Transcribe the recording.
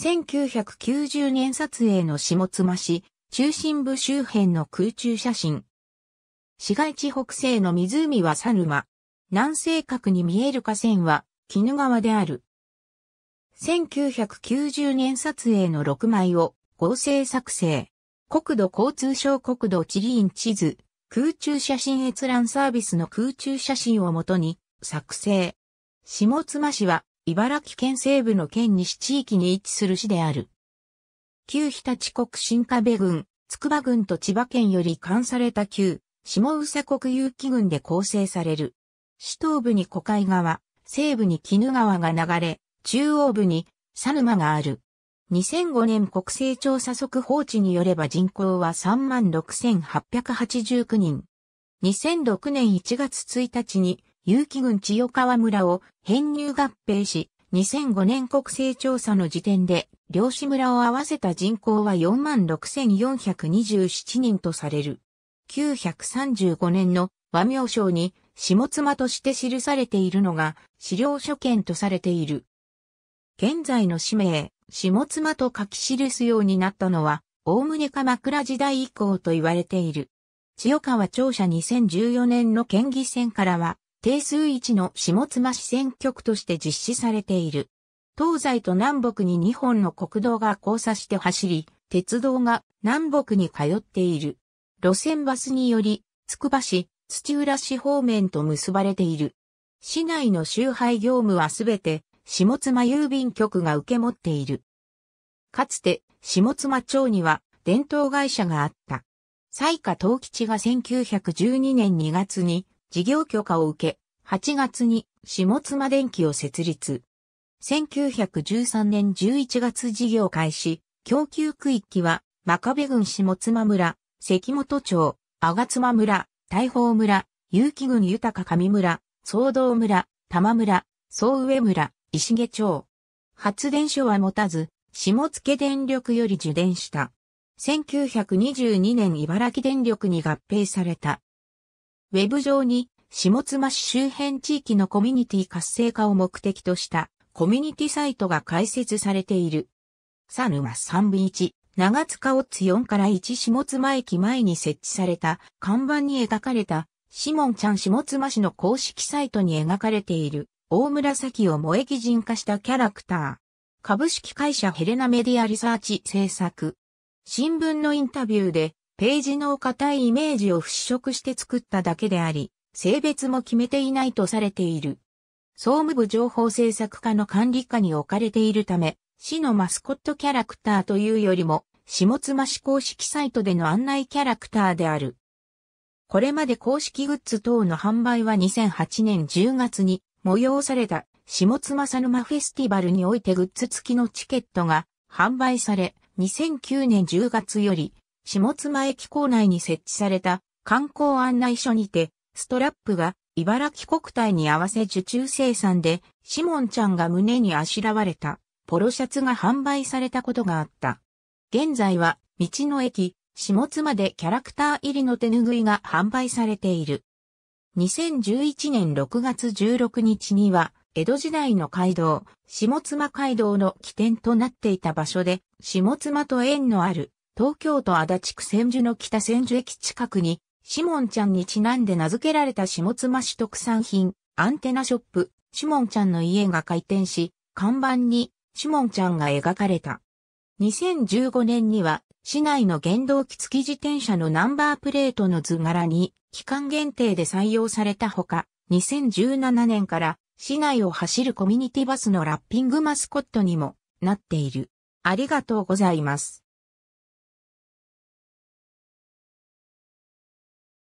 1990年撮影の下妻市、中心部周辺の空中写真。市街地北西の湖はサ沼。マ。南西角に見える河川は、絹川である。1990年撮影の6枚を合成作成。国土交通省国土地理院地図、空中写真閲覧サービスの空中写真をもとに作成。下妻市は茨城県西部の県西地域に位置する市である。旧日立国新壁郡、筑波郡と千葉県より関された旧、下宇佐国有機郡で構成される。市東部に古海川、西部に鬼怒川が流れ、中央部に佐沼がある。2005年国勢調査速報値によれば人口は36,889人。2006年1月1日に有機郡千代川村を編入合併し、2005年国勢調査の時点で、漁師村を合わせた人口は46,427人とされる。935年の和名称に下妻として記されているのが資料所見とされている。現在の氏名、下妻と書き記すようになったのは、おおむね鎌倉時代以降と言われている。千代川庁舎2014年の県議選からは、定数一の下妻市選挙区として実施されている。東西と南北に2本の国道が交差して走り、鉄道が南北に通っている。路線バスにより、つくば市、土浦市方面と結ばれている。市内の集配業務はすべて、下妻郵便局が受け持っている。かつて、下妻町には、伝統会社があった。西下東吉が1912年2月に事業許可を受け、8月に下妻電機を設立。1913年11月事業開始、供給区域は、真壁郡下妻村、関本町、阿賀妻村、大宝村、結城郡豊上村、総道村、玉村、総上村、石毛町。発電所は持たず、下野電力より受電した。1922年茨城電力に合併された。ウェブ上に下妻市周辺地域のコミュニティ活性化を目的としたコミュニティサイトが開設されている。サヌマ3分1、長塚オッツ4から1下妻駅前に設置された看板に描かれたシモンちゃん下妻市の公式サイトに描かれている大紫を萌え擬人化したキャラクター。株式会社ヘレナメディアリサーチ制作。新聞のインタビューでページの硬いイメージを払拭して作っただけであり、性別も決めていないとされている。総務部情報制作課の管理下に置かれているため、市のマスコットキャラクターというよりも、下妻市公式サイトでの案内キャラクターである。これまで公式グッズ等の販売は2008年10月に催された下妻サヌマフェスティバルにおいてグッズ付きのチケットが販売され、2009年10月より下妻駅構内に設置された観光案内所にて、ストラップが茨城国体に合わせ受注生産で、シモンちゃんが胸にあしらわれたポロシャツが販売されたことがあった。現在は、道の駅、下妻でキャラクター入りの手ぬぐいが販売されている。2011年6月16日には、江戸時代の街道、下妻街道の起点となっていた場所で、下妻と縁のある東京都足立区千住の北千住駅近くに、シモンちゃんにちなんで名付けられた下妻市特産品、アンテナショップ、シモンちゃんの家が開店し、看板に、シモンちゃんが描かれた。2015年には、市内の原動機付き自転車のナンバープレートの図柄に、期間限定で採用されたほか、2017年から、市内を走るコミュニティバスのラッピングマスコットにも、なっている。ありがとうございます。